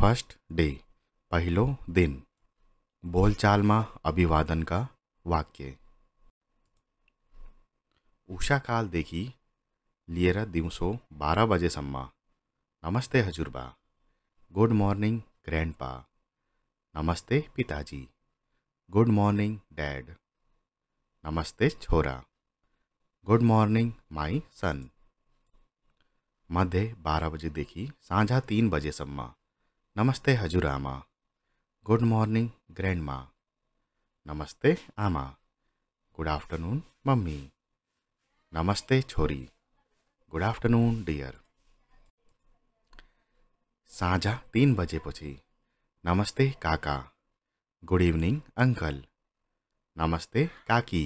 first day पहलो दिन बोलचाल में अभिवादन का वाक्य उषा काल देखि लिएर दिउँसो बाह्र बजेसम्म नमस्ते हजुरबा गुड मर्निङ ग्रान्डपा नमस्ते पिताजी गुड मर्निङ ड्याड नमस्ते छोरा गुड मर्निङ माई सन मध्य बाह्र बजेदेखि साँझ तिन बजेसम्म नमस्ते आमा गुड मॉर्निंग ग्रैंड माँ नमस्ते आमा गुड आफ्टरनून मम्मी नमस्ते छोरी गुड आफ्टरनून डियर साझा तीन बजेपछि नमस्ते काका गुड इवनिंग अंकल नमस्ते काकी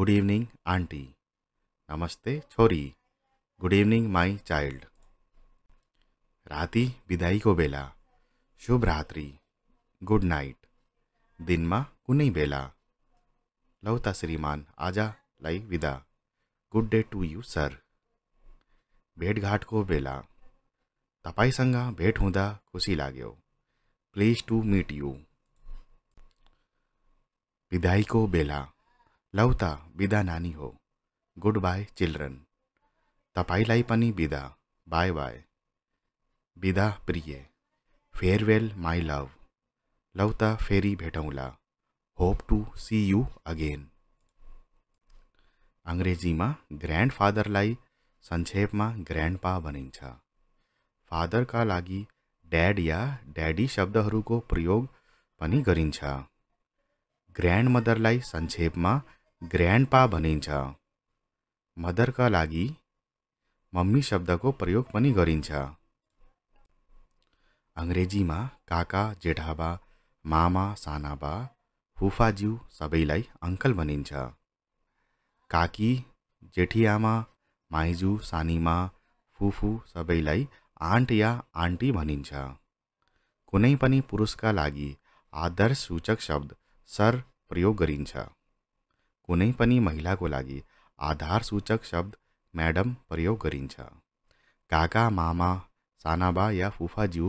गुड इवनिंग आंटी नमस्ते छोरी गुड इवनिंग माई चाइल्ड राति बिदाई को बेला शुभ रात्रि गुड नाइट दिन में कुने बेला लौता श्रीमान आजा लाई विदा good day to you sir भेटघाट को बेला तपाईसंग भेट हुँदा खुशी लाग्यो प्लीज टू मीट यू विदाई को बेला लौता बिदा नानी हो गुड बाय चिल्ड्रन तपाईलाई पनि बिदा बाय बाय विदा प्रिय फेयरवेल माई लव लव त फेरी भेटौँला hope to see you again अङ्ग्रेजीमा ग्रान्ड फादरलाई संक्षेपमा ग्रान्डपा भनिन्छ फादरका लागि ड्याड या ड्याडी शब्दहरूको प्रयोग पनि गरिन्छ ग्रान्ड मदरलाई संक्षेपमा ग्रान्डपा भनिन्छ मदरका लागि मम्मी शब्दको प्रयोग पनि गरिन्छ अङ्ग्रेजीमा काका जेठाबा मामा सानाबा फुफाज्यू सबैलाई अङ्कल भनिन्छ काकी जेठियामा माइजू सानीमा फुफु सबैलाई आन्ट या आन्टी भनिन्छ कुनै पनि पुरुषका लागि आदर्श सूचक शब्द सर प्रयोग गरिन्छ कुनै पनि महिलाको लागि आधार सूचक शब्द म्याडम प्रयोग गरिन्छ काका मामा सानाबा या फुफाज्यू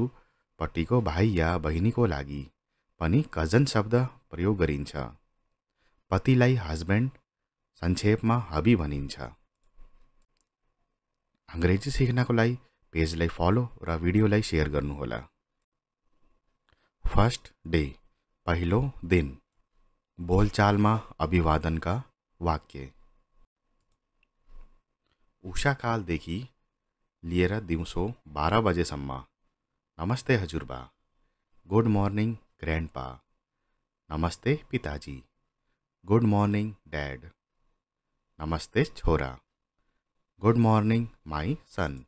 पट्टिको भाइ या बहिनीको लागि पनि कजन शब्द प्रयोग गरिन्छ पतिलाई हस्बेन्ड संक्षेपमा हबी भनिन्छ अङ्ग्रेजी सिक्नको लागि पेजलाई फलो र भिडियोलाई सेयर गर्नुहोला फर्स्ट डे पहिलो दिन बोलचालमा अभिवादनका वाक्य उषाकालदेखि लिएर दिउँसो बाह्र बजेसम्म नमस्ते हजूरबा गुड मॉर्निंग पा नमस्ते पिताजी गुड मॉर्निंग डैड नमस्ते छोरा गुड मॉर्निंग माई सन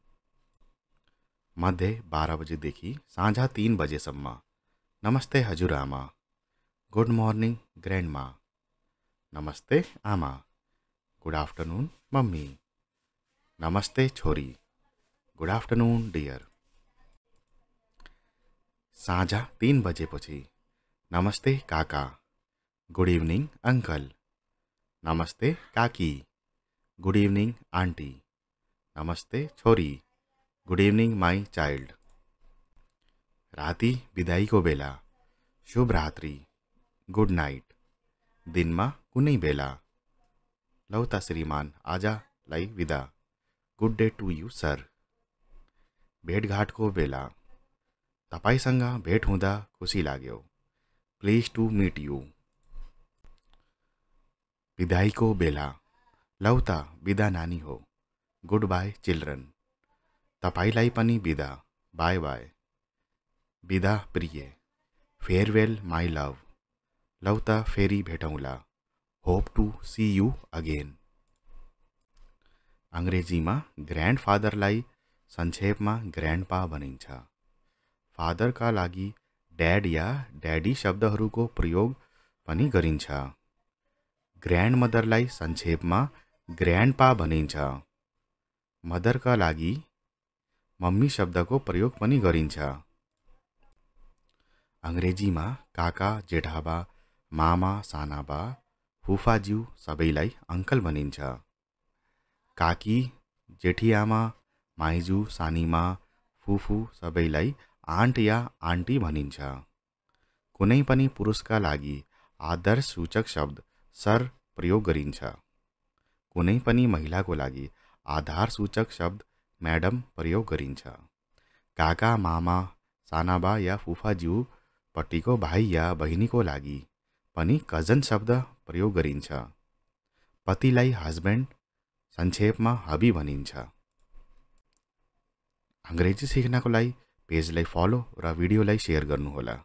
मध्य बारह साझा तीन बजे बजेसम नमस्ते आमा गुड ग्रैंड ग्रान्डमा नमस्ते आमा गुड आफ्टरनून मम्मी नमस्ते छोरी गुड आफ्टरनून डियर साझा तीन बजे पछि नमस्ते काका गुड इवनिंग अंकल नमस्ते काकी गुड इवनिंग आंटी नमस्ते छोरी गुड इवनिंग माई चाइल्ड राति को बेला शुभ रात्रि गुड नाइट दिन में कुनै बेला लौता श्रीमान आजा लाई विदा good day to you sir भेटघाट को बेला तपाईँसँग भेट हुँदा खुसी लाग्यो प्लेज टु मिट यु विदाईको बेला लौता बिदा नानी हो गुड बाय चिल्ड्रन तपाईँलाई पनि बिदा बाई बाई बिदा प्रिय फेयरवेल माई लभ लौता फेरि भेटौँला hope to see you again अङ्ग्रेजीमा ग्रान्ड फादरलाई संक्षेपमा ग्रान्डपा भनिन्छ फादरका लागि ड्याड या ड्याडी शब्दहरूको प्रयोग पनि गरिन्छ ग्रान्ड मदरलाई संक्षेपमा ग्रान्डपा भनिन्छ मदरका लागि मम्मी शब्दको प्रयोग पनि गरिन्छ अङ्ग्रेजीमा काका जेठाबा मामा सानाबा फुफाज्यू सबैलाई अङ्कल भनिन्छ काकी जेठीआमा माइजू सानीमा फुफू सबैलाई आन्ट या आन्टी भनिन्छ कुनै पनि पुरुषका लागि आदर सूचक शब्द सर प्रयोग गरिन्छ कुनै पनि महिलाको लागि आधार सूचक शब्द म्याडम प्रयोग गरिन्छ काका मामा सानाबा या फुफाज्यूपट्टिको भाइ या बहिनीको लागि पनि कजन शब्द प्रयोग गरिन्छ पतिलाई हस्बेन्ड संक्षेपमा हबी भनिन्छ अङ्ग्रेजी सिक्नको लागि पेजलाई फलो र भिडियोलाई सेयर गर्नुहोला